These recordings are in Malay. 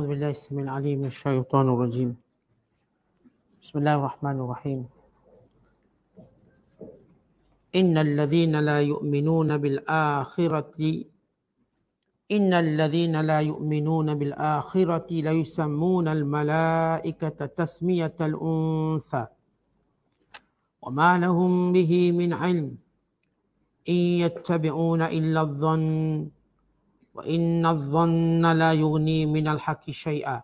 أعوذ بالله السميع العليم من الشيطان الرجيم بسم الله الرحمن الرحيم إن الذين لا يؤمنون بالآخرة إن الذين لا يؤمنون بالآخرة ليسمون الملائكة تسمية الأنثى وما لهم به من علم إن يتبعون إلا الظن وإن الظن لا يغني من الحق شيئا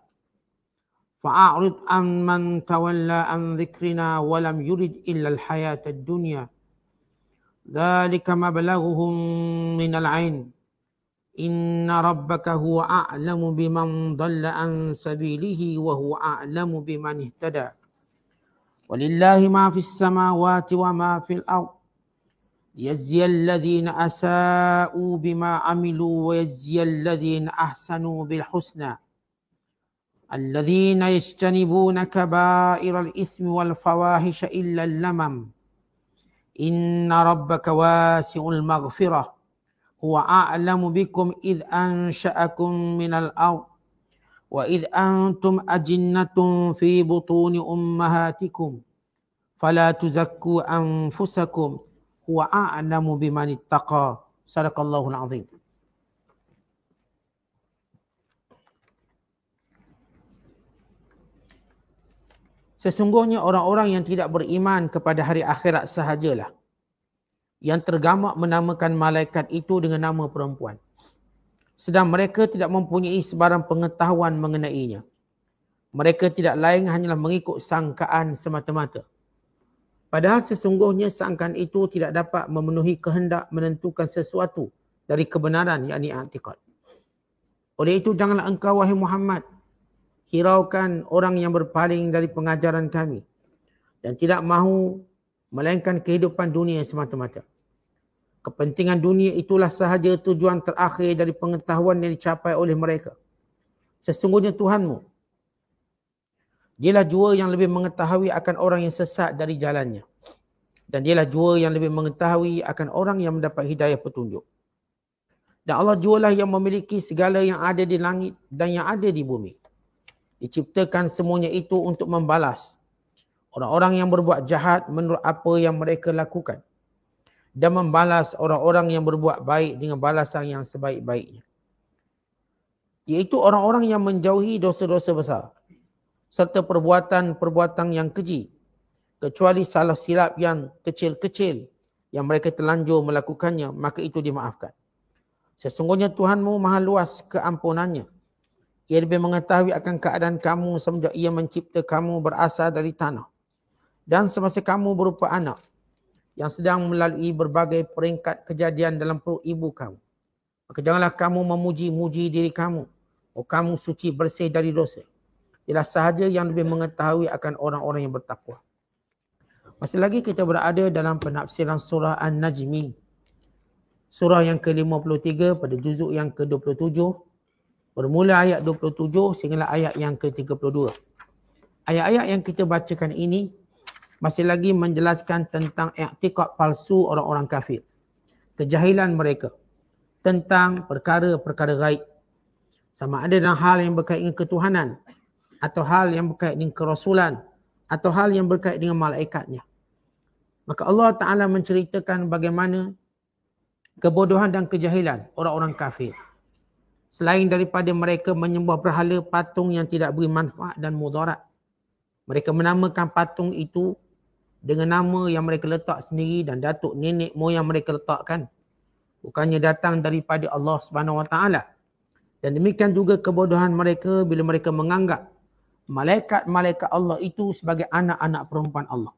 فأعرض عن من تولى عن ذكرنا ولم يرد إلا الحياة الدنيا ذلك مبلغهم من العين إن ربك هو أعلم بمن ضل عن سبيله وهو أعلم بمن اهتدى ولله ما في السماوات وما في الأرض يجزي الذين أساءوا بما عملوا ويجزي الذين أحسنوا بالحسنى الذين يجتنبون كبائر الإثم والفواحش إلا اللمم إن ربك واسع المغفرة هو أعلم بكم إذ أنشأكم من الأرض وإذ أنتم أجنة في بطون أمهاتكم فلا تزكوا أنفسكم wa a'lamu biman ittaqa sadaqallahu alazim Sesungguhnya orang-orang yang tidak beriman kepada hari akhirat sahajalah yang tergamak menamakan malaikat itu dengan nama perempuan. Sedang mereka tidak mempunyai sebarang pengetahuan mengenainya. Mereka tidak lain hanyalah mengikut sangkaan semata-mata. Padahal sesungguhnya sangkaan itu tidak dapat memenuhi kehendak menentukan sesuatu dari kebenaran yakni i'tiqad. Oleh itu janganlah engkau wahai Muhammad kiraukan orang yang berpaling dari pengajaran kami dan tidak mahu melainkan kehidupan dunia semata-mata. Kepentingan dunia itulah sahaja tujuan terakhir dari pengetahuan yang dicapai oleh mereka. Sesungguhnya Tuhanmu Dialah jua yang lebih mengetahui akan orang yang sesat dari jalannya. Dan dialah jua yang lebih mengetahui akan orang yang mendapat hidayah petunjuk. Dan Allah jua lah yang memiliki segala yang ada di langit dan yang ada di bumi. Diciptakan semuanya itu untuk membalas orang-orang yang berbuat jahat menurut apa yang mereka lakukan. Dan membalas orang-orang yang berbuat baik dengan balasan yang sebaik-baiknya. Iaitu orang-orang yang menjauhi dosa-dosa besar serta perbuatan-perbuatan yang keji kecuali salah silap yang kecil-kecil yang mereka terlanjur melakukannya maka itu dimaafkan sesungguhnya Tuhanmu maha luas keampunannya ia lebih mengetahui akan keadaan kamu semenjak ia mencipta kamu berasal dari tanah dan semasa kamu berupa anak yang sedang melalui berbagai peringkat kejadian dalam perut ibu kamu maka janganlah kamu memuji-muji diri kamu oh kamu suci bersih dari dosa ialah sahaja yang lebih mengetahui akan orang-orang yang bertakwa. Masih lagi kita berada dalam penafsiran surah An-Najmi. Surah yang ke-53 pada juzuk yang ke-27. Bermula ayat 27 sehinggalah ayat yang ke-32. Ayat-ayat yang kita bacakan ini masih lagi menjelaskan tentang iktikad palsu orang-orang kafir. Kejahilan mereka tentang perkara-perkara gaib. Sama ada dalam hal yang berkaitan ketuhanan atau hal yang berkait dengan kerasulan atau hal yang berkait dengan malaikatnya. Maka Allah Ta'ala menceritakan bagaimana kebodohan dan kejahilan orang-orang kafir. Selain daripada mereka menyembah berhala patung yang tidak beri manfaat dan mudarat. Mereka menamakan patung itu dengan nama yang mereka letak sendiri dan datuk nenek moyang mereka letakkan. Bukannya datang daripada Allah Subhanahu Wa Taala. Dan demikian juga kebodohan mereka bila mereka menganggap malaikat-malaikat Allah itu sebagai anak-anak perempuan Allah.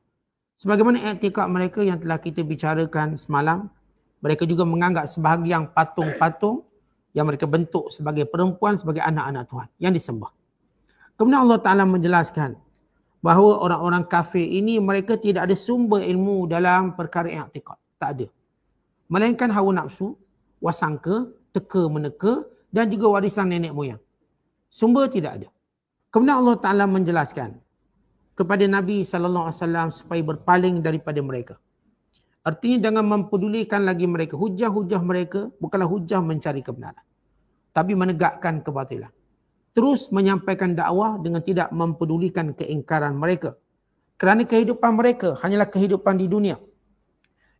Sebagaimana etika mereka yang telah kita bicarakan semalam, mereka juga menganggap sebahagian patung-patung yang mereka bentuk sebagai perempuan, sebagai anak-anak Tuhan yang disembah. Kemudian Allah Ta'ala menjelaskan bahawa orang-orang kafir ini mereka tidak ada sumber ilmu dalam perkara yang etikat. Tak ada. Melainkan hawa nafsu, wasangka, teka-meneka dan juga warisan nenek moyang. Sumber tidak ada. Kemudian Allah Taala menjelaskan kepada Nabi sallallahu alaihi wasallam supaya berpaling daripada mereka. Artinya jangan mempedulikan lagi mereka. Hujah-hujah mereka bukanlah hujah mencari kebenaran. Tapi menegakkan kebatilan. Terus menyampaikan dakwah dengan tidak mempedulikan keingkaran mereka. Kerana kehidupan mereka hanyalah kehidupan di dunia.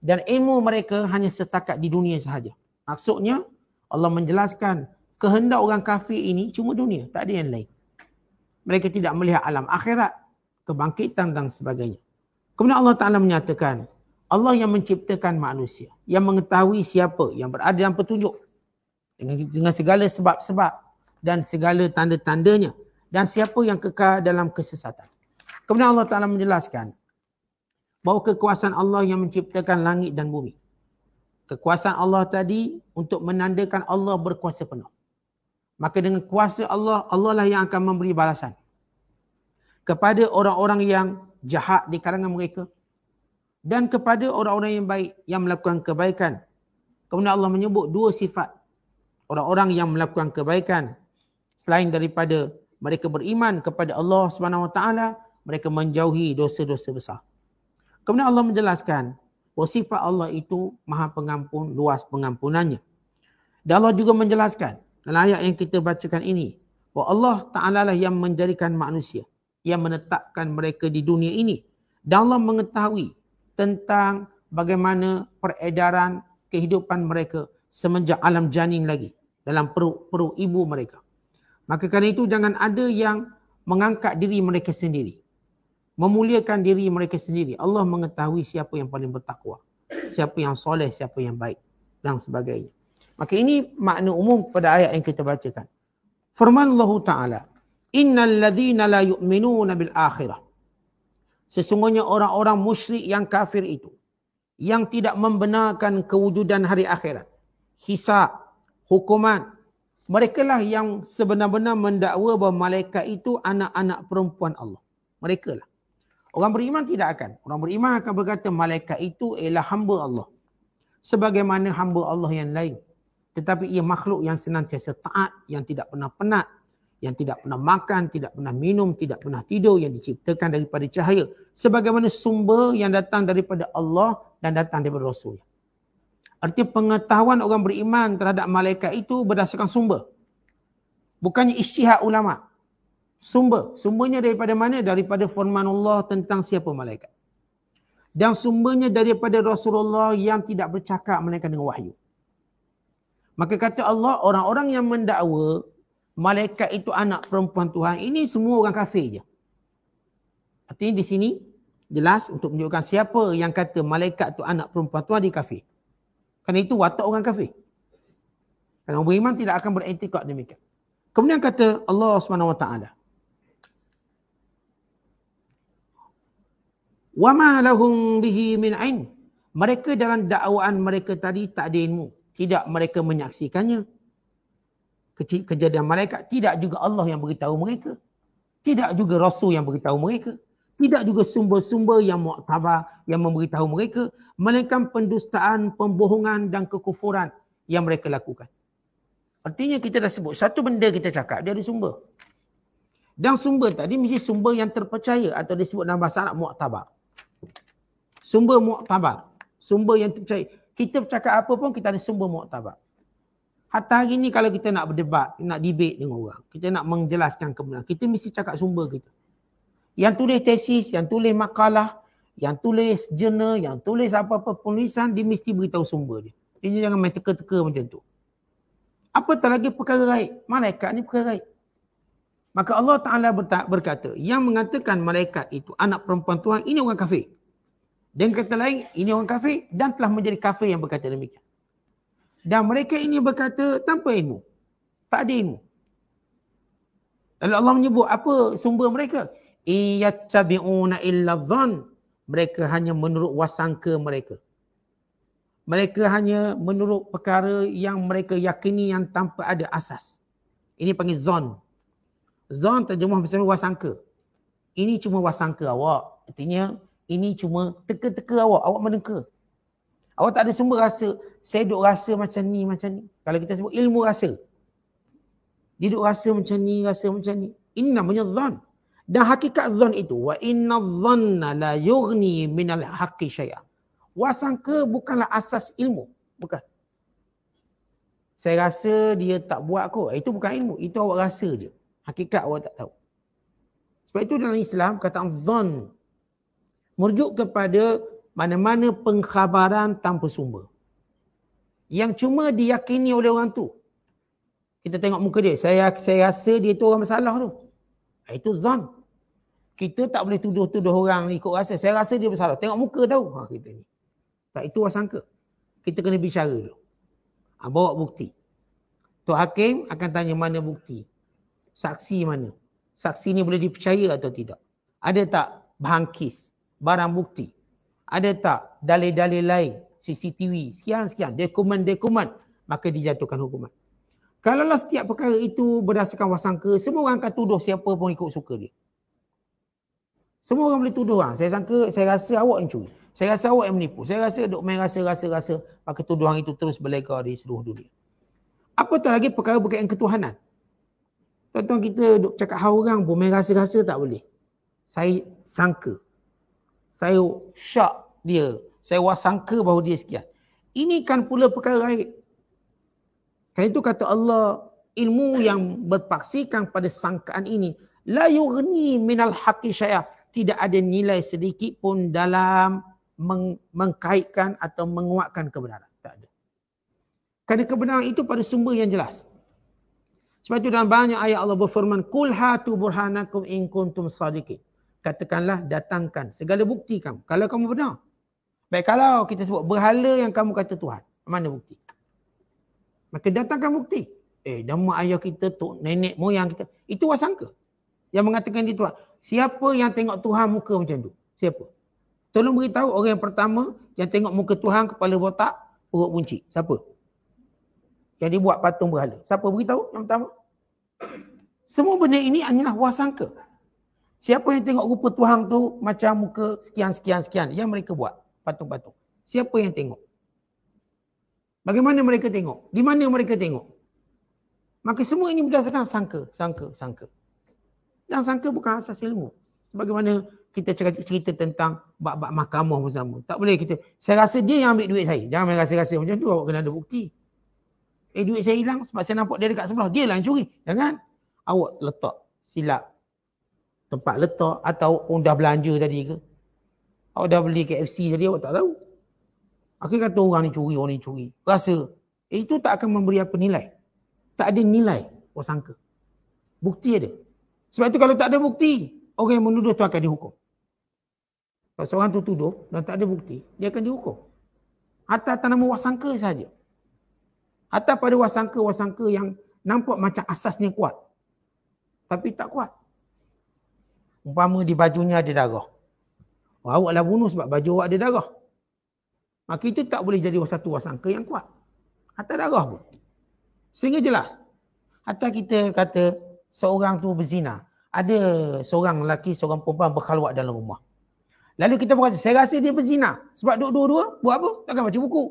Dan ilmu mereka hanya setakat di dunia sahaja. Maksudnya Allah menjelaskan kehendak orang kafir ini cuma dunia. Tak ada yang lain mereka tidak melihat alam akhirat, kebangkitan dan sebagainya. Kemudian Allah Ta'ala menyatakan, Allah yang menciptakan manusia, yang mengetahui siapa yang berada dalam petunjuk dengan, dengan segala sebab-sebab dan segala tanda-tandanya dan siapa yang kekal dalam kesesatan. Kemudian Allah Ta'ala menjelaskan bahawa kekuasaan Allah yang menciptakan langit dan bumi. Kekuasaan Allah tadi untuk menandakan Allah berkuasa penuh. Maka dengan kuasa Allah, Allah lah yang akan memberi balasan kepada orang-orang yang jahat di kalangan mereka dan kepada orang-orang yang baik yang melakukan kebaikan. Kemudian Allah menyebut dua sifat orang-orang yang melakukan kebaikan selain daripada mereka beriman kepada Allah Subhanahu Wa Taala, mereka menjauhi dosa-dosa besar. Kemudian Allah menjelaskan bahawa sifat Allah itu maha pengampun, luas pengampunannya. Dan Allah juga menjelaskan dalam ayat yang kita bacakan ini bahawa Allah Ta'ala lah yang menjadikan manusia yang menetapkan mereka di dunia ini. Dan Allah mengetahui tentang bagaimana peredaran kehidupan mereka semenjak alam janin lagi dalam perut-perut ibu mereka. Maka kerana itu jangan ada yang mengangkat diri mereka sendiri. Memuliakan diri mereka sendiri. Allah mengetahui siapa yang paling bertakwa. Siapa yang soleh, siapa yang baik dan sebagainya. Maka ini makna umum pada ayat yang kita bacakan. Firman Allah Ta'ala Innal ladhina la yu'minuna bil akhirah. Sesungguhnya orang-orang musyrik yang kafir itu. Yang tidak membenarkan kewujudan hari akhirat. Hisab, hukuman. Mereka lah yang sebenar-benar mendakwa bahawa malaikat itu anak-anak perempuan Allah. Mereka lah. Orang beriman tidak akan. Orang beriman akan berkata malaikat itu ialah hamba Allah. Sebagaimana hamba Allah yang lain. Tetapi ia makhluk yang senantiasa taat, yang tidak pernah penat, yang tidak pernah makan, tidak pernah minum, tidak pernah tidur yang diciptakan daripada cahaya. Sebagaimana sumber yang datang daripada Allah dan datang daripada Rasul. Arti pengetahuan orang beriman terhadap malaikat itu berdasarkan sumber. Bukannya isyihat ulama. Sumber. Sumbernya daripada mana? Daripada firman Allah tentang siapa malaikat. Dan sumbernya daripada Rasulullah yang tidak bercakap melainkan dengan wahyu. Maka kata Allah, orang-orang yang mendakwa malaikat itu anak perempuan Tuhan. Ini semua orang kafir je. Artinya di sini jelas untuk menunjukkan siapa yang kata malaikat itu anak perempuan Tuhan di kafir. Kerana itu watak orang kafir. Dan orang beriman tidak akan beretikad demikian. Kemudian kata Allah SWT. Wama lahum bihi min ain. Mereka dalam dakwaan mereka tadi tak ada ilmu. Tidak mereka menyaksikannya kejadian malaikat tidak juga Allah yang beritahu mereka tidak juga rasul yang beritahu mereka tidak juga sumber-sumber yang muktabar yang memberitahu mereka melainkan pendustaan pembohongan dan kekufuran yang mereka lakukan artinya kita dah sebut satu benda kita cakap dia ada sumber dan sumber tadi mesti sumber yang terpercaya atau disebut dalam bahasa Arab muktabar sumber muktabar sumber yang terpercaya kita cakap apa pun kita ada sumber muktabar Hatta hari ni kalau kita nak berdebat, nak debate dengan orang, kita nak menjelaskan kebenaran, kita mesti cakap sumber kita. Yang tulis tesis, yang tulis makalah, yang tulis jurnal, yang tulis apa-apa penulisan, dia mesti beritahu sumber dia. Dia jangan main teka-teka macam tu. Apa tak lagi perkara raib. Malaikat ni perkara raib. Maka Allah Ta'ala berkata, yang mengatakan malaikat itu anak perempuan Tuhan, ini orang kafir. Dan kata lain, ini orang kafir dan telah menjadi kafir yang berkata demikian. Dan mereka ini berkata tanpa ilmu. Tak ada ilmu. Lalu Allah menyebut apa sumber mereka? Iyattabi'una illa dhan. Mereka hanya menurut wasangka mereka. Mereka hanya menurut perkara yang mereka yakini yang tanpa ada asas. Ini panggil zon. Zon terjemah bersama wasangka. Ini cuma wasangka awak. Artinya ini cuma teka-teka awak. Awak menengka. Awak tak ada semua rasa. Saya duk rasa macam ni, macam ni. Kalau kita sebut ilmu rasa. Dia duk rasa macam ni, rasa macam ni. Ini namanya zon. Dan hakikat zon itu. Wa inna zonna la yughni minal haqi syaya. Wasangka bukanlah asas ilmu. Bukan. Saya rasa dia tak buat kot. Itu bukan ilmu. Itu awak rasa je. Hakikat awak tak tahu. Sebab itu dalam Islam kata zon. Merujuk kepada mana-mana pengkhabaran tanpa sumber. Yang cuma diyakini oleh orang tu. Kita tengok muka dia, saya saya rasa dia tu orang bersalah tu. Ah, itu zon. Kita tak boleh tuduh-tuduh orang ikut rasa. Saya rasa dia bersalah. Tengok muka tahu. Ha, kita ni. Tak itu wasangka. Kita kena bicara dulu. Ha, bawa bukti. Tok Hakim akan tanya mana bukti. Saksi mana. Saksi ni boleh dipercaya atau tidak. Ada tak bahangkis, barang bukti ada tak dalil-dalil lain, CCTV, sekian-sekian, dokumen-dokumen, maka dijatuhkan hukuman. Kalaulah setiap perkara itu berdasarkan wasangka, semua orang akan tuduh siapa pun ikut suka dia. Semua orang boleh tuduh orang. Ha. Saya sangka, saya rasa awak yang curi. Saya rasa awak yang menipu. Saya rasa duk main rasa, rasa, rasa. Maka tuduhan itu terus berlekar di seluruh dunia. Apatah lagi perkara berkaitan ketuhanan. Tuan-tuan kita duk cakap hal orang pun main rasa, rasa tak boleh. Saya sangka saya syak dia saya wasangka bahawa dia sekian ini kan pula perkara raib kan itu kata Allah ilmu yang berpaksikan pada sangkaan ini la yughni minal haqi syai'a tidak ada nilai sedikit pun dalam meng- mengkaitkan atau menguatkan kebenaran tak ada kerana kebenaran itu pada sumber yang jelas sebab itu dalam banyak ayat Allah berfirman kul hatu burhanakum in kuntum sadiqin katakanlah datangkan segala bukti kamu. Kalau kamu benar. Baik kalau kita sebut berhala yang kamu kata Tuhan. Mana bukti? Maka datangkan bukti. Eh, nama ayah kita, tu, nenek moyang kita. Itu wasangka. Yang mengatakan dia Tuhan. Siapa yang tengok Tuhan muka macam tu? Siapa? Tolong beritahu orang yang pertama yang tengok muka Tuhan, kepala botak, perut bunci. Siapa? Yang dibuat patung berhala. Siapa beritahu yang pertama? Semua benda ini hanyalah wasangka. Siapa yang tengok rupa Tuhan tu macam muka sekian-sekian-sekian yang mereka buat patung-patung. Siapa yang tengok? Bagaimana mereka tengok? Di mana mereka tengok? Maka semua ini berdasarkan sangka, sangka, sangka. Dan sangka bukan asas ilmu. Bagaimana kita cerita tentang bab-bab mahkamah bersama. Tak boleh kita, saya rasa dia yang ambil duit saya. Jangan main rasa-rasa macam tu, awak kena ada bukti. Eh duit saya hilang sebab saya nampak dia dekat sebelah. Dia lah yang curi. Jangan ya awak letak silap tempat letak atau orang dah belanja tadi ke. Awak dah beli KFC tadi awak tak tahu. Akhirnya kata orang ni curi, orang ni curi. Rasa eh, itu tak akan memberi apa nilai. Tak ada nilai orang sangka. Bukti ada. Sebab itu kalau tak ada bukti, orang yang menuduh tu akan dihukum. Kalau seorang tu tuduh dan tak ada bukti, dia akan dihukum. Atas atas nama wasangka saja. Atas pada wasangka-wasangka yang nampak macam asasnya kuat. Tapi tak kuat. Umpama di bajunya ada darah. Awaklah bunuh sebab baju awak ada darah. Maka itu tak boleh jadi satu wasangka yang kuat. Hatta darah pun. Sehingga jelas. Hatta kita kata seorang tu berzina. Ada seorang lelaki, seorang perempuan berkhalwat dalam rumah. Lalu kita berkata, saya rasa dia berzina. Sebab dua dua-dua, buat apa? Takkan baca buku.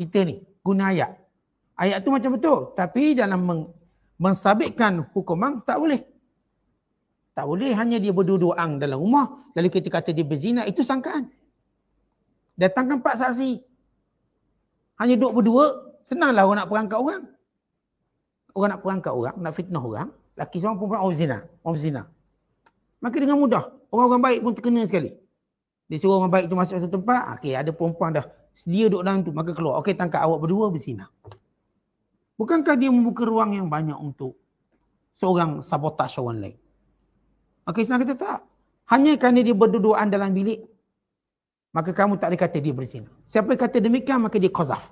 Kita ni, guna ayat. Ayat tu macam betul. Tapi dalam meng- mensabitkan hukuman, tak boleh. Tak boleh hanya dia berduduang dalam rumah lalu kita kata dia berzina itu sangkaan. Datangkan empat saksi. Hanya duduk berdua, senanglah orang nak perangkap orang. Orang nak perangkap orang, nak fitnah orang, laki seorang pun orang zina, orang zina. Maka dengan mudah, orang-orang baik pun terkena sekali. Dia suruh orang baik tu masuk satu tempat, ah, okey ada perempuan dah dia duduk dalam tu, maka keluar. Okey tangkap awak berdua berzina. Bukankah dia membuka ruang yang banyak untuk seorang sabotaj orang lain? Maka Islam kata tak. Hanya kerana dia berduduan dalam bilik. Maka kamu tak boleh kata dia berzina. Siapa kata demikian maka dia kozaf.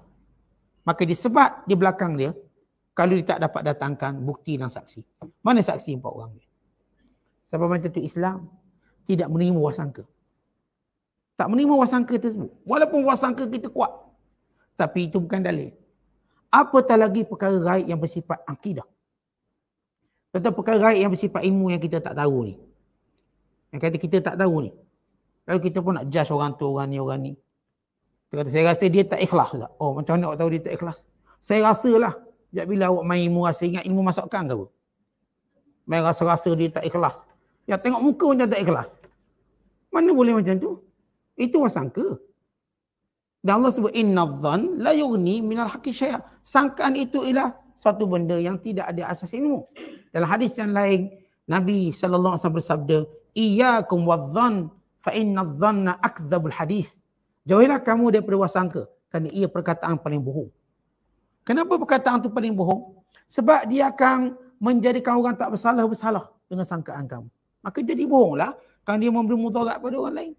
Maka dia sebab di belakang dia. Kalau dia tak dapat datangkan bukti dan saksi. Mana saksi empat orang dia? Sebab mana tentu Islam tidak menerima wasangka. Tak menerima wasangka tersebut. Walaupun wasangka kita kuat. Tapi itu bukan dalil. Apatah lagi perkara raib yang bersifat akidah. Tentang perkara raib yang bersifat ilmu yang kita tak tahu ni. Dia kata kita tak tahu ni. Kalau kita pun nak judge orang tu, orang ni, orang ni. Dia kata saya rasa dia tak ikhlas. Tak? Oh macam mana awak tahu dia tak ikhlas? Saya rasa lah. Sejak bila awak main ilmu rasa ingat ilmu masakkan ke apa? Main rasa-rasa dia tak ikhlas. Ya tengok muka macam tak ikhlas. Mana boleh macam tu? Itu wasangka. Dan Allah sebut inna dhan la yughni minal haqqi syai'a. Sangkaan itu ialah satu benda yang tidak ada asas ilmu. Dalam hadis yang lain Nabi sallallahu alaihi wasallam bersabda, iyyakum wadh-dhann fa inna adh-dhanna akdzabul hadis. Jauhilah kamu daripada wasangka kerana ia perkataan paling bohong. Kenapa perkataan tu paling bohong? Sebab dia akan menjadikan orang tak bersalah bersalah dengan sangkaan kamu. Maka jadi bohonglah kalau dia memberi mudarat pada orang lain.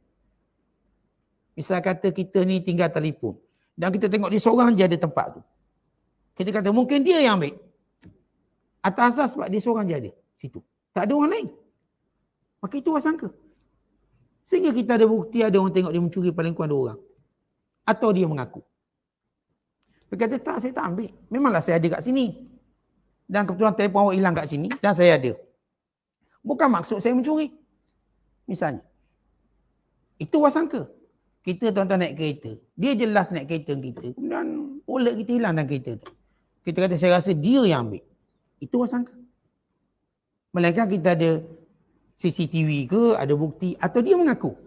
Misal kata kita ni tinggal telefon dan kita tengok dia seorang je ada tempat tu. Kita kata mungkin dia yang ambil. Atas asas sebab dia seorang je ada situ. Tak ada orang lain. Maka itu orang sangka. Sehingga kita ada bukti ada orang tengok dia mencuri paling kurang dua orang. Atau dia mengaku. Dia kata, tak saya tak ambil. Memanglah saya ada kat sini. Dan kebetulan telefon awak hilang kat sini dan saya ada. Bukan maksud saya mencuri. Misalnya. Itu orang sangka. Kita tuan-tuan naik kereta. Dia jelas naik kereta kita. Kemudian wallet kita hilang dalam kereta tu. Kita kata saya rasa dia yang ambil. Itu orang sangka. Melainkan kita ada CCTV ke, ada bukti atau dia mengaku.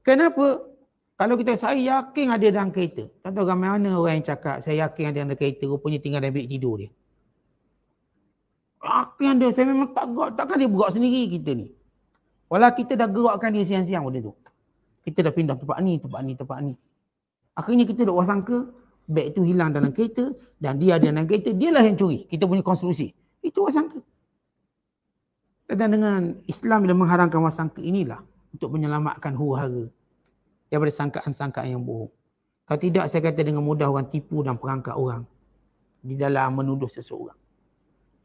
Kenapa? Kalau kita saya yakin ada dalam kereta. Tak tahu ramai mana orang yang cakap saya yakin ada dalam kereta rupanya tinggal dalam bilik tidur dia. Yakin ada saya memang tak gerak. Takkan dia bergerak sendiri kita ni. Walau kita dah gerakkan dia siang-siang benda tu. Kita dah pindah tempat ni, tempat ni, tempat ni. Akhirnya kita dah wasangka beg tu hilang dalam kereta dan dia ada dalam kereta. Dialah yang curi. Kita punya konstruksi. Itu wasangka. Kata dengan Islam bila mengharamkan wasangka inilah untuk menyelamatkan huru-hara daripada sangkaan-sangkaan yang bohong. Kalau tidak saya kata dengan mudah orang tipu dan perangkap orang di dalam menuduh seseorang.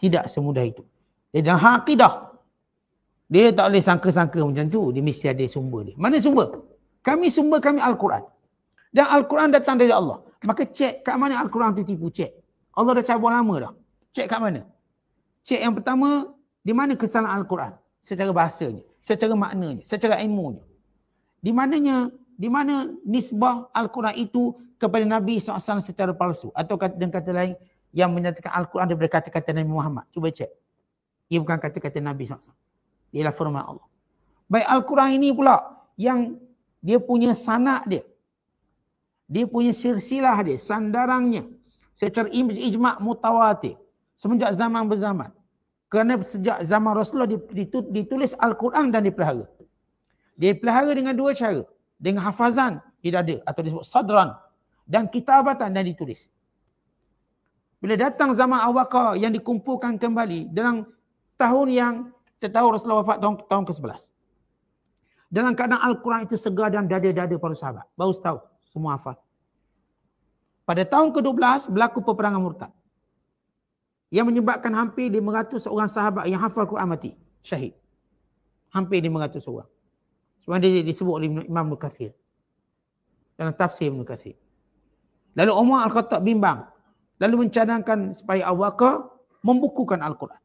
Tidak semudah itu. Dia dalam hakidah. Dia tak boleh sangka-sangka macam tu. Dia mesti ada sumber dia. Mana sumber? Kami sumber kami Al-Quran. Dan Al-Quran datang dari Allah. Maka cek kat mana Al-Quran tu tipu. Cek. Allah dah cabut lama dah. Cek kat mana? Cek yang pertama, di mana kesalahan Al-Quran? Secara bahasanya, secara maknanya, secara ilmunya. Di mananya, di mana nisbah Al-Quran itu kepada Nabi SAW secara palsu. Atau kata, dengan kata lain, yang menyatakan Al-Quran daripada kata-kata Nabi Muhammad. Cuba cek. Ia bukan kata-kata Nabi SAW. Ia adalah firman Allah. Baik Al-Quran ini pula yang dia punya sanak dia. Dia punya silsilah dia, sandarangnya. Secara ijma' mutawatir. Semenjak zaman berzaman. Kerana sejak zaman Rasulullah ditulis Al-Quran dan dipelihara. Dia dipelihara dengan dua cara. Dengan hafazan tidak ada atau disebut sadran. Dan kitabatan dan ditulis. Bila datang zaman awaka yang dikumpulkan kembali dalam tahun yang kita tahu Rasulullah wafat tahun, tahun ke-11. Dalam keadaan Al-Quran itu segar dan dada-dada para sahabat. Baru tahu semua hafal. Pada tahun ke-12 berlaku peperangan murtad yang menyebabkan hampir 500 seorang sahabat yang hafal Quran mati syahid. Hampir 500 seorang. Sebab dia disebut oleh Imam Ibn Kathir. Dalam tafsir Ibn Kathir. Lalu Umar Al-Khattab bimbang. Lalu mencadangkan supaya Awaka membukukan Al-Quran.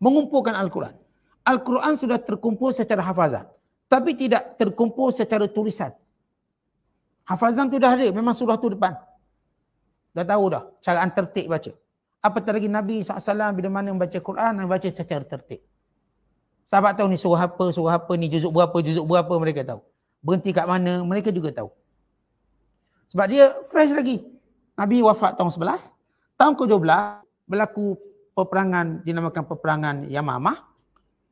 Mengumpulkan Al-Quran. Al-Quran sudah terkumpul secara hafazan. Tapi tidak terkumpul secara tulisan. Hafazan tu dah ada. Memang surah tu depan. Dah tahu dah. Cara antertik baca. Apa lagi Nabi SAW bila mana membaca Quran dan baca secara tertib. Sahabat tahu ni surah apa, surah apa ni, juzuk berapa, juzuk berapa mereka tahu. Berhenti kat mana, mereka juga tahu. Sebab dia fresh lagi. Nabi wafat tahun 11. Tahun ke-12 berlaku peperangan dinamakan peperangan Yamamah.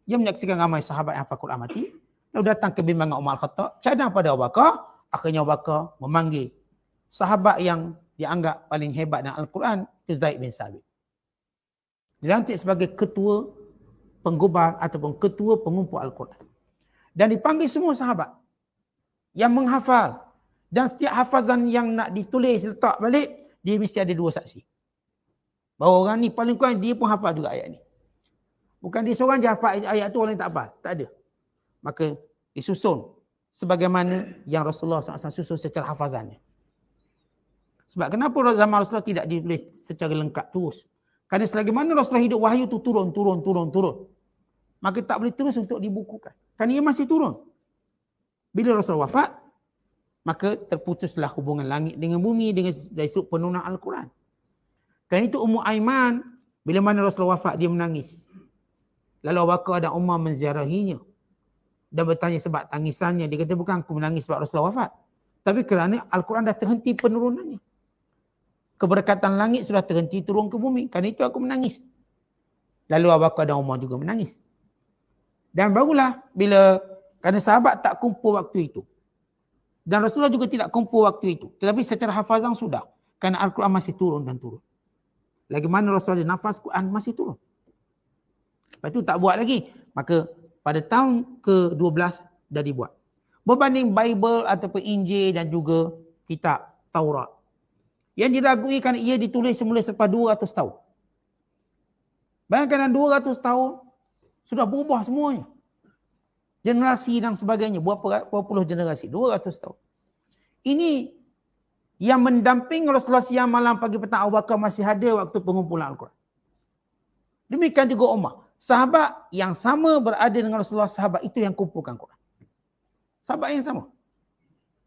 Dia menyaksikan ramai sahabat yang hafal Quran mati. Lalu datang kebimbangan Umar Al-Khattab. Cadang pada Abu Bakar. Akhirnya Abu Bakar memanggil sahabat yang dianggap paling hebat dalam Al-Quran ke Zaid bin Salim. Dilantik sebagai ketua penggubah ataupun ketua pengumpul Al-Quran. Dan dipanggil semua sahabat yang menghafal. Dan setiap hafazan yang nak ditulis, letak balik, dia mesti ada dua saksi. Bahawa orang ni paling kurang dia pun hafal juga ayat ni. Bukan dia seorang je hafal ayat tu orang yang tak hafal. Tak ada. Maka disusun sebagaimana yang Rasulullah SAW susun secara hafazannya. Sebab kenapa zaman Rasulullah tidak ditulis secara lengkap terus? Kerana selagi mana Rasulullah hidup, wahyu itu turun, turun, turun, turun. Maka tak boleh terus untuk dibukukan. Kerana ia masih turun. Bila Rasulullah wafat, maka terputuslah hubungan langit dengan bumi dengan dari sudut penunaan Al-Quran. Kerana itu Ummu Aiman, bila mana Rasulullah wafat, dia menangis. Lalu Abu dan Umar menziarahinya dan bertanya sebab tangisannya. Dia kata, bukan aku menangis sebab Rasulullah wafat. Tapi kerana Al-Quran dah terhenti penurunannya keberkatan langit sudah terhenti turun ke bumi. Kerana itu aku menangis. Lalu Abu Bakar dan Umar juga menangis. Dan barulah bila kerana sahabat tak kumpul waktu itu. Dan Rasulullah juga tidak kumpul waktu itu. Tetapi secara hafazan sudah. Kerana Al-Quran masih turun dan turun. Lagi mana Rasulullah nafas Quran masih turun. Lepas itu tak buat lagi. Maka pada tahun ke-12 dah dibuat. Berbanding Bible ataupun Injil dan juga kitab Taurat. Yang diraguikan ia ditulis semula selepas 200 tahun. Bayangkan 200 tahun sudah berubah semuanya. Generasi dan sebagainya. Berapa, berapa puluh generasi? 200 tahun. Ini yang mendamping Rasulullah siang malam pagi petang Abu Bakar masih hadir waktu pengumpulan Al-Quran. Demikian juga Umar. Sahabat yang sama berada dengan Rasulullah sahabat itu yang kumpulkan al Quran. Sahabat yang sama.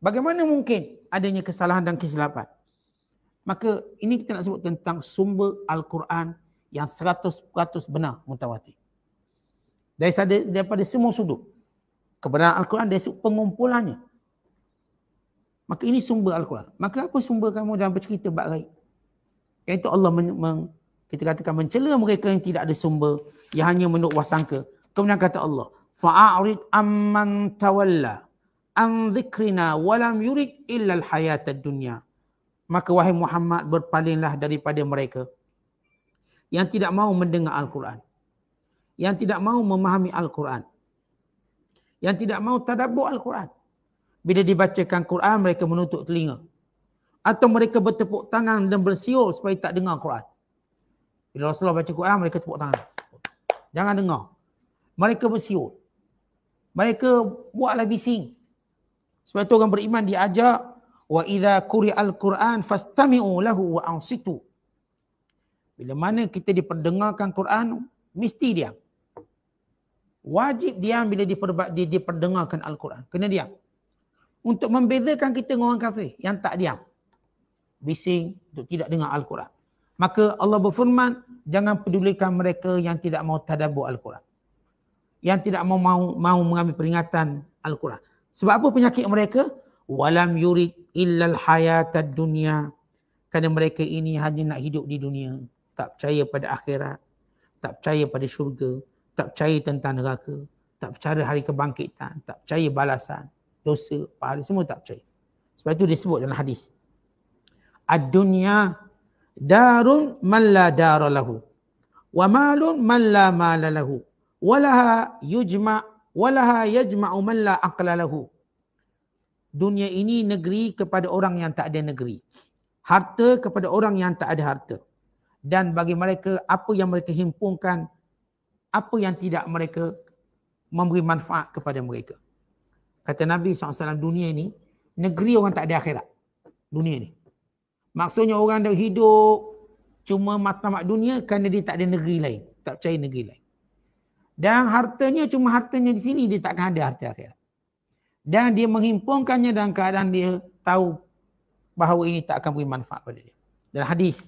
Bagaimana mungkin adanya kesalahan dan kesilapan? Maka ini kita nak sebut tentang sumber Al-Quran yang 100% benar mutawatir. Dari sada, daripada semua sudut. Kebenaran Al-Quran dari sudut pengumpulannya. Maka ini sumber Al-Quran. Maka apa sumber kamu dalam bercerita bab raib? Yang itu Allah men, men, kita katakan mencela mereka yang tidak ada sumber yang hanya menurut wasangka. Kemudian kata Allah, fa'arid amman tawalla an dhikrina walam yurid illa al-hayata dunya maka wahai Muhammad berpalinglah daripada mereka yang tidak mahu mendengar Al-Quran. Yang tidak mahu memahami Al-Quran. Yang tidak mahu tadabur Al-Quran. Bila dibacakan Quran, mereka menutup telinga. Atau mereka bertepuk tangan dan bersiul supaya tak dengar Quran. Bila Rasulullah baca Quran, mereka tepuk tangan. Jangan dengar. Mereka bersiul. Mereka buatlah bising. Sebab itu orang beriman diajak wa kuri al quran fastami'u lahu wa ansitu bila mana kita diperdengarkan quran mesti dia wajib dia bila diperba- diperdengarkan al-quran kena dia? untuk membezakan kita dengan orang kafir yang tak diam bising untuk tidak dengar al-quran maka Allah berfirman jangan pedulikan mereka yang tidak mau tadabbur al-quran yang tidak mau mau mau mengambil peringatan al-quran sebab apa penyakit mereka walam yurid illa al ad dunya kerana mereka ini hanya nak hidup di dunia tak percaya pada akhirat tak percaya pada syurga tak percaya tentang neraka tak percaya hari kebangkitan tak percaya balasan dosa pahala semua tak percaya sebab itu disebut dalam hadis ad-dunya darun man la dar lahu wa malun man la mal lahu walaha yujma walaha yajma'u man la aqla lahu dunia ini negeri kepada orang yang tak ada negeri. Harta kepada orang yang tak ada harta. Dan bagi mereka apa yang mereka himpunkan, apa yang tidak mereka memberi manfaat kepada mereka. Kata Nabi SAW dunia ini, negeri orang tak ada akhirat. Dunia ini. Maksudnya orang dah hidup cuma matlamat dunia kerana dia tak ada negeri lain. Tak percaya negeri lain. Dan hartanya cuma hartanya di sini dia takkan ada harta akhirat dan dia menghimpunkannya dalam keadaan dia tahu bahawa ini tak akan beri manfaat pada dia. Dalam hadis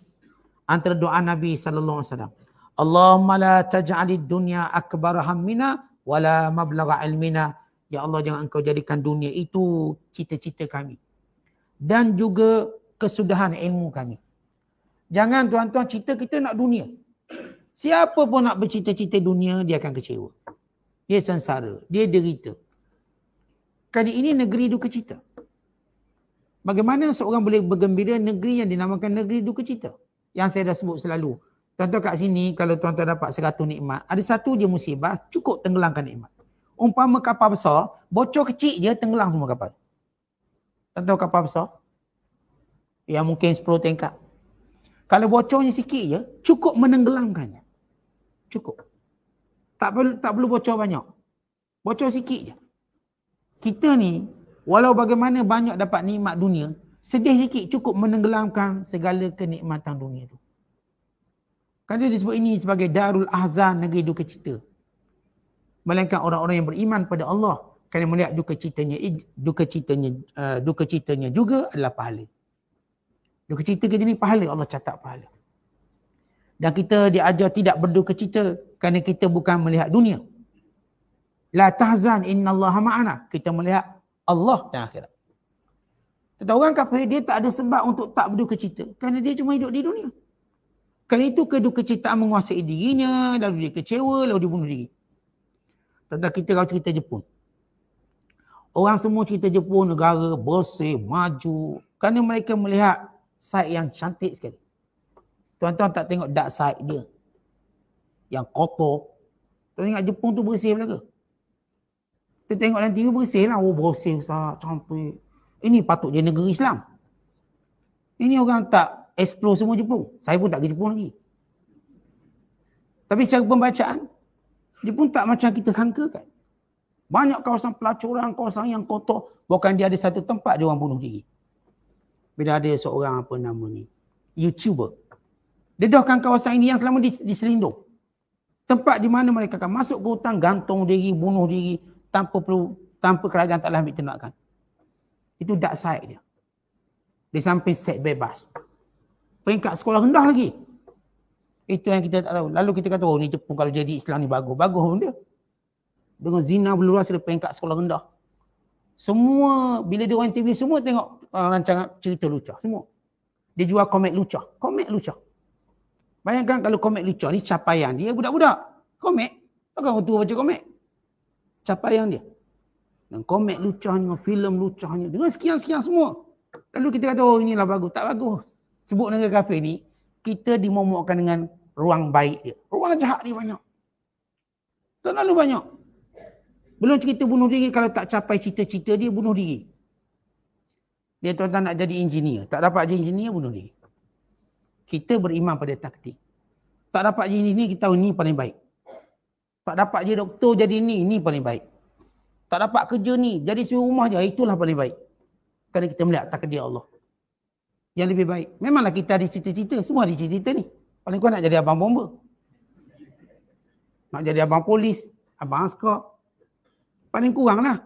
antara doa Nabi sallallahu alaihi wasallam. Allahumma la taj'ali dunia akbar hammina wala mablagha ilmina. Ya Allah jangan engkau jadikan dunia itu cita-cita kami. Dan juga kesudahan ilmu kami. Jangan tuan-tuan cita kita nak dunia. Siapa pun nak bercita-cita dunia dia akan kecewa. Dia sengsara, dia derita. Kali ini negeri duka cita. Bagaimana seorang boleh bergembira negeri yang dinamakan negeri duka cita? Yang saya dah sebut selalu. Tuan-tuan kat sini kalau tuan-tuan dapat seratus nikmat, ada satu je musibah, cukup tenggelamkan nikmat. Umpama kapal besar, bocor kecil dia tenggelam semua kapal. Tuan-tuan kapal besar, yang mungkin sepuluh tingkat. Kalau bocornya sikit je, cukup menenggelamkannya. Cukup. Tak perlu, tak perlu bocor banyak. Bocor sikit je kita ni walau bagaimana banyak dapat nikmat dunia, sedih sikit cukup menenggelamkan segala kenikmatan dunia tu. Kan dia disebut ini sebagai Darul Ahzan, negeri duka cita. Melainkan orang-orang yang beriman pada Allah kerana melihat duka citanya duka citanya uh, duka citanya juga adalah pahala. Duka cita kita ni pahala Allah catat pahala. Dan kita diajar tidak berduka cita kerana kita bukan melihat dunia. La tahzan inna Allah ma'ana. Kita melihat Allah dan akhirat. Tetapi orang kafir dia tak ada sebab untuk tak berduka cita. Kerana dia cuma hidup di dunia. Kerana itu keduka cita menguasai dirinya. Lalu dia kecewa. Lalu dia bunuh diri. Tentang kita kalau cerita Jepun. Orang semua cerita Jepun negara bersih, maju. Kerana mereka melihat side yang cantik sekali. Tuan-tuan tak tengok dark side dia. Yang kotor. Tuan ingat Jepun tu bersih belakang. Kita tengok nanti, TV bersih lah. Oh bersih Ustaz, Campur. Ini patut jadi negeri Islam. Ini orang tak explore semua Jepun. Saya pun tak pergi Jepun lagi. Tapi secara pembacaan, Jepun tak macam kita kan? Banyak kawasan pelacuran, kawasan yang kotor. Bukan dia ada satu tempat dia orang bunuh diri. Bila ada seorang apa nama ni, YouTuber. dahkan kawasan ini yang selama diselindung. Tempat di mana mereka akan masuk ke hutan, gantung diri, bunuh diri tanpa perlu tanpa kerajaan tak ambil tindakan. Itu dark side dia. Di samping set bebas. Peringkat sekolah rendah lagi. Itu yang kita tak tahu. Lalu kita kata, oh ni pun kalau jadi Islam ni bagus. Bagus pun dia. Dengan zina berluas dari peringkat sekolah rendah. Semua, bila dia orang TV, semua tengok uh, rancangan cerita lucah. Semua. Dia jual komik lucah. Komik lucah. Bayangkan kalau komik lucah ni capaian dia budak-budak. Komik. Takkan orang tua baca komik? capaian dia. Dengan komik lucah, filem lucahnya. Dengan sekian-sekian semua. Lalu kita kata, oh inilah bagus. Tak bagus. Sebut negara kafir ni, kita dimomokkan dengan ruang baik dia. Ruang jahat dia banyak. Terlalu banyak. Belum cerita bunuh diri kalau tak capai cita-cita dia, bunuh diri. Dia tuan-tuan nak jadi engineer. Tak dapat jadi engineer, bunuh diri. Kita beriman pada taktik. Tak dapat jadi engineer, kita tahu ni paling baik. Tak dapat jadi doktor jadi ni, ni paling baik. Tak dapat kerja ni, jadi si rumah je, itulah paling baik. Kerana kita melihat takdir Allah. Yang lebih baik. Memanglah kita ada cerita-cerita, semua ada cerita-cerita ni. Paling kau nak jadi abang bomba. Nak jadi abang polis, abang askar. Paling kurang lah.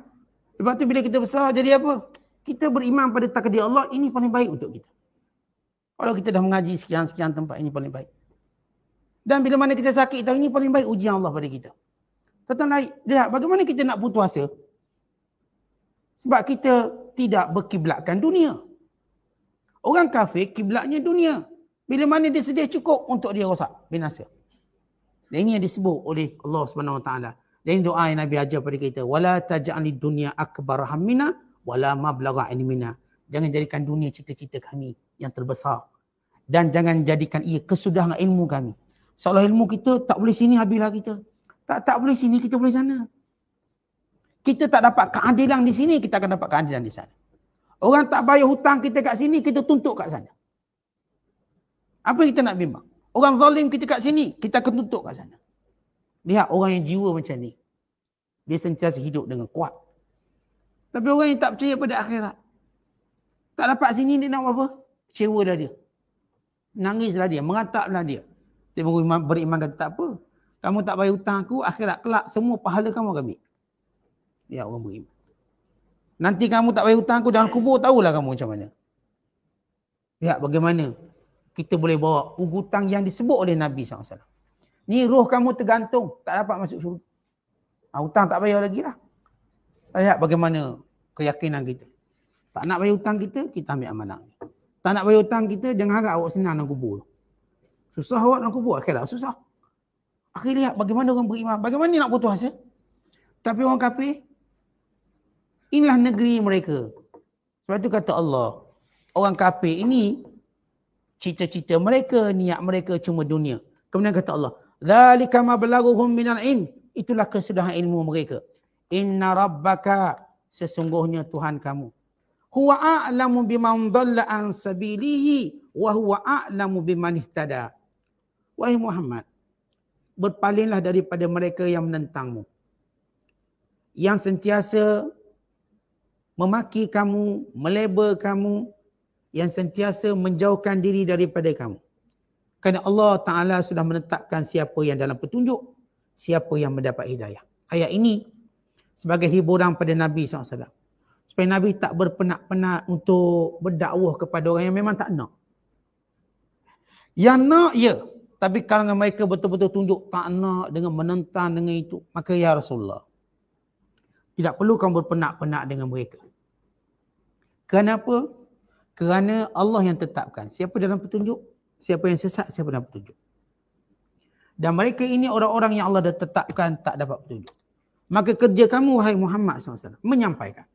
Lepas tu bila kita besar jadi apa? Kita beriman pada takdir Allah, ini paling baik untuk kita. Kalau kita dah mengaji sekian-sekian tempat ini paling baik. Dan bila mana kita sakit tahun ini paling baik ujian Allah pada kita. Tuan-tuan lihat bagaimana kita nak putus asa? Sebab kita tidak berkiblatkan dunia. Orang kafir kiblatnya dunia. Bila mana dia sedih cukup untuk dia rosak binasa. Dan ini yang disebut oleh Allah Subhanahu Wa Taala. Dan ini doa yang Nabi ajar pada kita, wala taj'alid dunya akbar hammina wala mablagha ilmina. Jangan jadikan dunia cita-cita kami yang terbesar dan jangan jadikan ia kesudahan ilmu kami seolah ilmu kita tak boleh sini habislah kita. Tak tak boleh sini, kita boleh sana. Kita tak dapat keadilan di sini, kita akan dapat keadilan di sana. Orang tak bayar hutang kita kat sini, kita tuntut kat sana. Apa kita nak bimbang? Orang zalim kita kat sini, kita akan tuntut kat sana. Lihat orang yang jiwa macam ni. Dia sentiasa hidup dengan kuat. Tapi orang yang tak percaya pada akhirat. Tak dapat sini dia nak apa? Cewa dia. Nangislah dia, mengataklah dia. Dia baru beriman kata tak apa. Kamu tak bayar hutang aku, akhirat kelak semua pahala kamu akan ambil. Ya Allah beriman. Nanti kamu tak bayar hutang aku dalam kubur, tahulah kamu macam mana. Lihat ya, bagaimana kita boleh bawa hutang yang disebut oleh Nabi SAW. Ni roh kamu tergantung, tak dapat masuk syurga. Ha, hutang tak bayar lagi lah. Ah, ya, bagaimana keyakinan kita. Tak nak bayar hutang kita, kita ambil amanah. Tak nak bayar hutang kita, jangan harap awak senang dalam kubur. Susah awak nak kubur? Akhirnya susah. Akhirnya lihat bagaimana orang beriman. Bagaimana ni nak putus asa? Tapi orang kafir, inilah negeri mereka. Sebab tu kata Allah, orang kafir ini, cita-cita mereka, niat mereka cuma dunia. Kemudian kata Allah, ذَلِكَ مَبْلَغُهُمْ مِنَ الْعِلْمِ Itulah kesudahan ilmu mereka. Inna rabbaka sesungguhnya Tuhan kamu. Huwa a'lamu biman dhalla an sabilihi wa huwa a'lamu biman ihtada. Wahai Muhammad, berpalinglah daripada mereka yang menentangmu. Yang sentiasa memaki kamu, melebar kamu, yang sentiasa menjauhkan diri daripada kamu. Kerana Allah Ta'ala sudah menetapkan siapa yang dalam petunjuk, siapa yang mendapat hidayah. Ayat ini sebagai hiburan pada Nabi SAW. Supaya Nabi tak berpenat-penat untuk berdakwah kepada orang yang memang tak nak. Yang nak, ya. Tapi kalangan mereka betul-betul tunjuk tak nak dengan menentang dengan itu. Maka ya Rasulullah. Tidak perlu kamu berpenak-penak dengan mereka. Kenapa? Kerana Allah yang tetapkan. Siapa dalam petunjuk? Siapa yang sesat? Siapa dalam petunjuk? Dan mereka ini orang-orang yang Allah dah tetapkan tak dapat petunjuk. Maka kerja kamu, wahai Muhammad SAW, menyampaikan.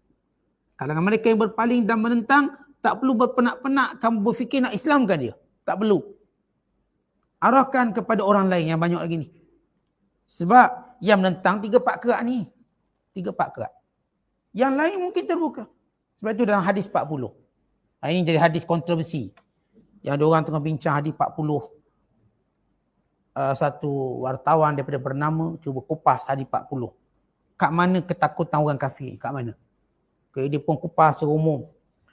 Kalangan mereka yang berpaling dan menentang, tak perlu berpenak-penak kamu berfikir nak Islamkan dia. Tak perlu arahkan kepada orang lain yang banyak lagi ni. Sebab yang menentang tiga pak kerak ni. Tiga pak kerak. Yang lain mungkin terbuka. Sebab itu dalam hadis 40. Ha, ini jadi hadis kontroversi. Yang diorang tengah bincang hadis 40. Uh, satu wartawan daripada bernama cuba kupas hadis 40. kak mana ketakutan orang kafir? kak mana? Okay, dia pun kupas serumum.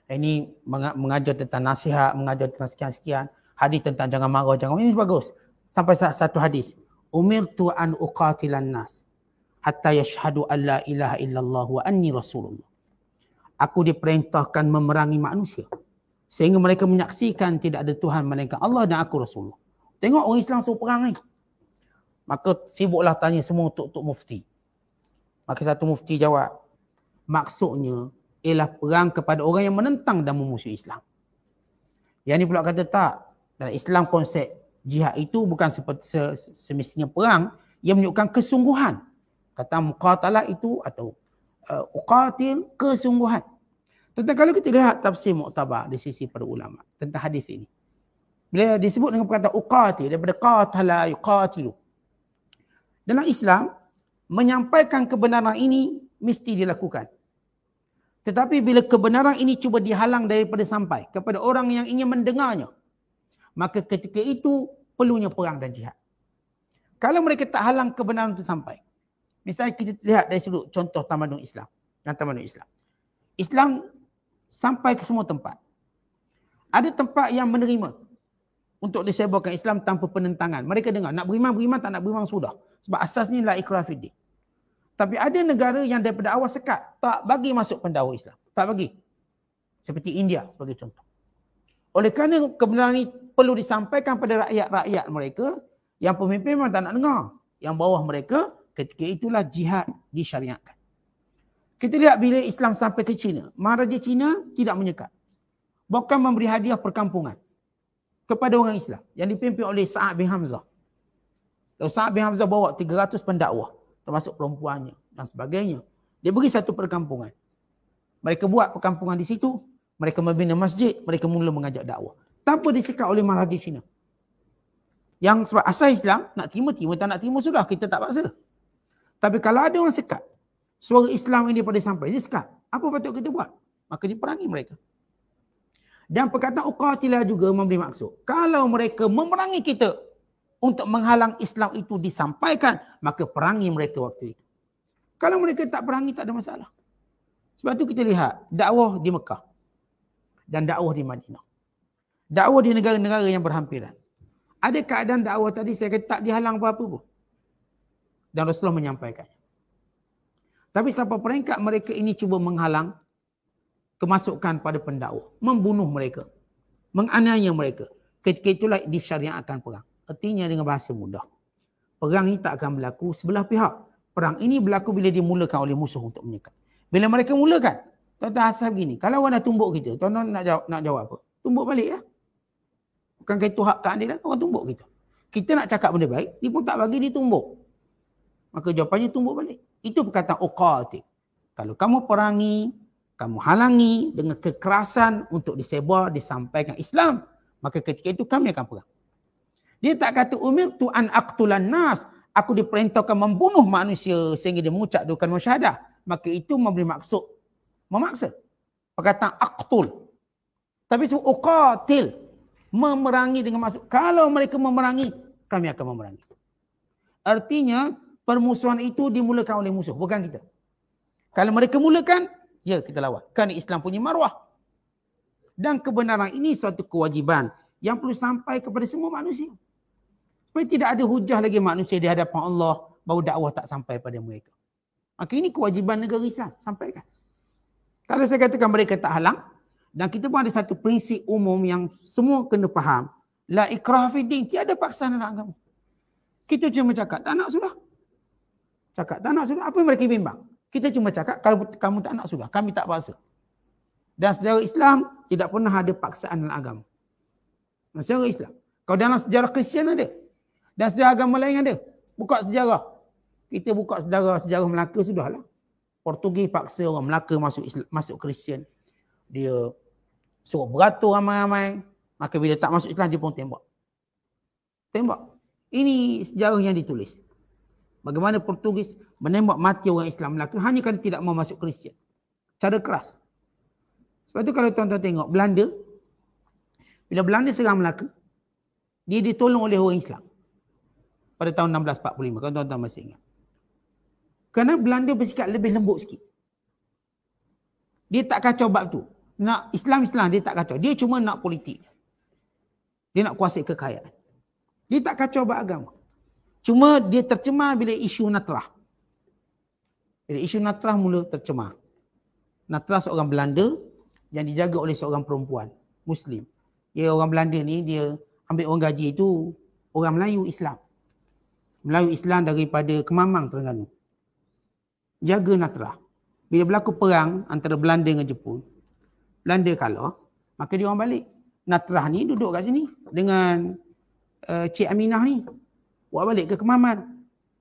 Eh, ini mengajar tentang nasihat, mengajar tentang sekian-sekian hadis tentang jangan marah jangan ini bagus sampai satu hadis umir tu an uqatilan nas hatta yashhadu alla ilaha illallah wa anni rasulullah aku diperintahkan memerangi manusia sehingga mereka menyaksikan tidak ada tuhan melainkan Allah dan aku rasulullah tengok orang Islam suruh perang ni maka sibuklah tanya semua tok-tok mufti maka satu mufti jawab maksudnya ialah perang kepada orang yang menentang dan memusuhi Islam yang ni pula kata tak dalam Islam konsep jihad itu bukan seperti se, semestinya perang yang menunjukkan kesungguhan kata muqatalah itu atau uh, uqatil kesungguhan tentang kalau kita lihat tafsir muktabar di sisi para ulama tentang hadis ini bila disebut dengan perkataan uqatil daripada qatala yuqatilu dalam Islam menyampaikan kebenaran ini mesti dilakukan tetapi bila kebenaran ini cuba dihalang daripada sampai kepada orang yang ingin mendengarnya maka ketika itu perlunya perang dan jihad. Kalau mereka tak halang kebenaran itu sampai. Misalnya kita lihat dari sudut contoh tamadun Islam. Dan tamadun Islam. Islam sampai ke semua tempat. Ada tempat yang menerima untuk disebarkan Islam tanpa penentangan. Mereka dengar, nak beriman, beriman, tak nak beriman, sudah. Sebab asasnya lah ikhlas fidik. Tapi ada negara yang daripada awal sekat, tak bagi masuk pendakwa Islam. Tak bagi. Seperti India sebagai contoh. Oleh kerana kebenaran ini perlu disampaikan pada rakyat-rakyat mereka yang pemimpin memang tak nak dengar. Yang bawah mereka ketika itulah jihad disyariatkan. Kita lihat bila Islam sampai ke China, Maharaja China tidak menyekat. Bahkan memberi hadiah perkampungan kepada orang Islam yang dipimpin oleh Sa'ad bin Hamzah. Lalu Sa'ad bin Hamzah bawa 300 pendakwah termasuk perempuannya dan sebagainya. Dia beri satu perkampungan. Mereka buat perkampungan di situ. Mereka membina masjid. Mereka mula mengajak dakwah tanpa disekat oleh malaki Cina. Yang sebab asal Islam, nak terima, terima, tak nak terima, sudah. Kita tak paksa. Tapi kalau ada orang sekat, suara Islam ini pada sampai, dia sekat. Apa patut kita buat? Maka perangi mereka. Dan perkataan Uqatila juga memberi maksud. Kalau mereka memerangi kita untuk menghalang Islam itu disampaikan, maka perangi mereka waktu itu. Kalau mereka tak perangi, tak ada masalah. Sebab tu kita lihat dakwah di Mekah dan dakwah di Madinah dakwah di negara-negara yang berhampiran. Ada keadaan dakwah tadi saya kata tak dihalang apa-apa pun. Dan Rasulullah menyampaikan. Tapi sampai peringkat mereka ini cuba menghalang kemasukan pada pendakwah. Membunuh mereka. Menganiaya mereka. Ketika itulah disyariatkan perang. Artinya dengan bahasa mudah. Perang ini tak akan berlaku sebelah pihak. Perang ini berlaku bila dimulakan oleh musuh untuk menyekat. Bila mereka mulakan, tuan-tuan asal begini. Kalau orang dah tumbuk kita, tuan-tuan nak jawab, nak jawab apa? Tumbuk balik lah. Bukankah itu hak keadilan? Orang tumbuk kita. Kita nak cakap benda baik, dia pun tak bagi, dia tumbuk. Maka jawapannya tumbuk balik. Itu perkataan uqatik. Kalau kamu perangi, kamu halangi dengan kekerasan untuk disebar, disampaikan Islam, maka ketika itu kami akan perang. Dia tak kata umir tu'an aqtulan nas. Aku diperintahkan membunuh manusia sehingga dia mengucap dukan masyadah. Maka itu memberi maksud. Memaksa. Perkataan aqtul. Tapi sebut uqatil memerangi dengan maksud kalau mereka memerangi kami akan memerangi artinya permusuhan itu dimulakan oleh musuh bukan kita kalau mereka mulakan ya kita lawan kerana Islam punya maruah dan kebenaran ini suatu kewajiban yang perlu sampai kepada semua manusia supaya tidak ada hujah lagi manusia di hadapan Allah bahawa dakwah tak sampai pada mereka maka ini kewajiban negara Islam sampaikan kalau saya katakan mereka tak halang dan kita pun ada satu prinsip umum yang semua kena faham. La ikrah fiddin. Tiada paksaan dalam agama. Kita cuma cakap, tak nak sudah. Cakap, tak nak sudah. Apa yang mereka bimbang? Kita cuma cakap, kalau kamu tak nak sudah. Kami tak paksa. Dan sejarah Islam, tidak pernah ada paksaan dalam agama. Dan sejarah Islam. Kalau dalam sejarah Kristian ada. Dan sejarah agama lain ada. Buka sejarah. Kita buka sejarah sejarah Melaka sudahlah. Portugis paksa orang Melaka masuk Islam, masuk Kristian dia suruh beratur ramai-ramai maka bila tak masuk Islam dia pun tembak tembak ini sejarah yang ditulis bagaimana Portugis menembak mati orang Islam Melaka hanya kerana tidak mau masuk Kristian cara keras sebab tu kalau tuan-tuan tengok Belanda bila Belanda serang Melaka dia ditolong oleh orang Islam pada tahun 1645 kalau tuan-tuan masih ingat kerana Belanda bersikap lebih lembut sikit dia tak kacau bab tu nak Islam-Islam dia tak kacau. Dia cuma nak politik. Dia nak kuasai kekayaan. Dia tak kacau buat agama. Cuma dia tercemar bila isu Natrah. Bila isu Natrah mula tercemar. Natrah seorang Belanda yang dijaga oleh seorang perempuan Muslim. Dia orang Belanda ni dia ambil orang gaji itu orang Melayu Islam. Melayu Islam daripada Kemamang Terengganu. Jaga Natrah. Bila berlaku perang antara Belanda dengan Jepun, Belanda kalah, maka dia orang balik. Natrah ni duduk kat sini dengan uh, Cik Aminah ni. Buat balik ke Kemaman.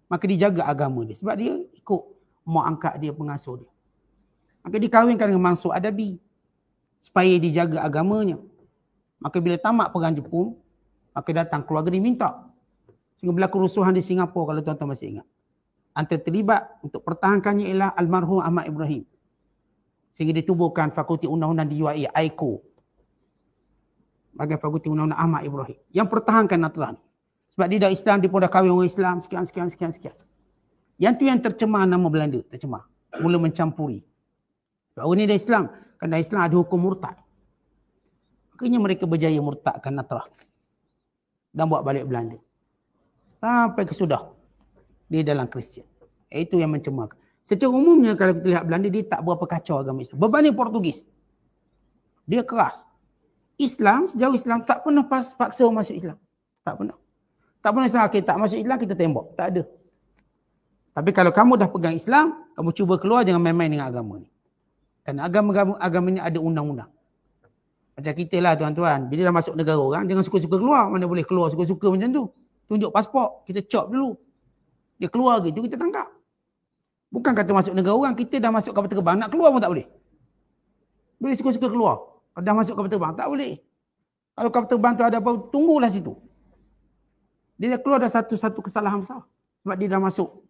Maka dia jaga agama dia. Sebab dia ikut mak angkat dia, pengasuh dia. Maka dikahwinkan dengan Mansur Adabi. Supaya dijaga agamanya. Maka bila tamat perang Jepun, maka datang keluarga dia minta. Sehingga berlaku rusuhan di Singapura kalau tuan-tuan masih ingat. Antara terlibat untuk pertahankannya ialah Almarhum Ahmad Ibrahim sehingga ditubuhkan Fakulti Undang-Undang di UAE, AIKO. Bagi Fakulti Undang-Undang Ahmad Ibrahim. Yang pertahankan Natalan. Sebab dia dah Islam, dia pun dah kahwin orang Islam, sekian, sekian, sekian, sekian. Yang tu yang tercemar nama Belanda, tercemar. Mula mencampuri. Sebab orang ni dah Islam. Kan dah Islam ada hukum murtad. Akhirnya mereka berjaya murtadkan Natalan. Dan buat balik Belanda. Sampai kesudah. Dia dalam Kristian. Itu yang mencemarkan. Secara umumnya kalau kita lihat Belanda dia tak berapa kacau agama Islam. Berbanding Portugis. Dia keras. Islam, sejauh Islam tak pernah paksa orang masuk Islam. Tak pernah. Tak pernah Islam, okay, tak masuk Islam kita tembok. Tak ada. Tapi kalau kamu dah pegang Islam, kamu cuba keluar jangan main-main dengan agama ni. Kerana agama-agama agama ni ada undang-undang. Macam kita lah tuan-tuan. Bila dah masuk negara orang, jangan suka-suka keluar. Mana boleh keluar suka-suka macam tu. Tunjuk pasport, kita cop dulu. Dia keluar gitu, kita tangkap. Bukan kata masuk negara orang, kita dah masuk kapal terbang, nak keluar pun tak boleh. Boleh suka-suka keluar. Dah masuk kapal terbang, tak boleh. Kalau kapal terbang tu ada apa, tunggulah situ. Dia dah keluar dah satu-satu kesalahan besar. Sebab dia dah masuk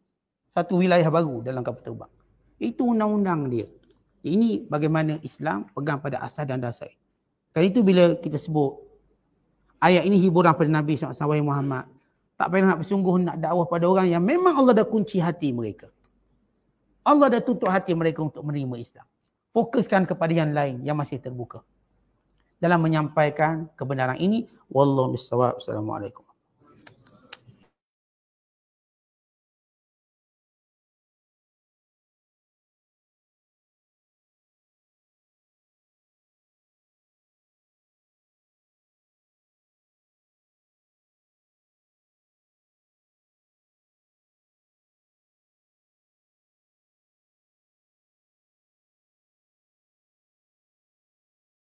satu wilayah baru dalam kapal terbang. Itu undang-undang dia. Ini bagaimana Islam pegang pada asas dan dasar. Kali itu bila kita sebut ayat ini hiburan pada Nabi SAW Muhammad. Tak payah nak bersungguh nak dakwah pada orang yang memang Allah dah kunci hati mereka. Allah dah tutup hati mereka untuk menerima Islam. Fokuskan kepada yang lain yang masih terbuka. Dalam menyampaikan kebenaran ini. Wallahu'alaikum.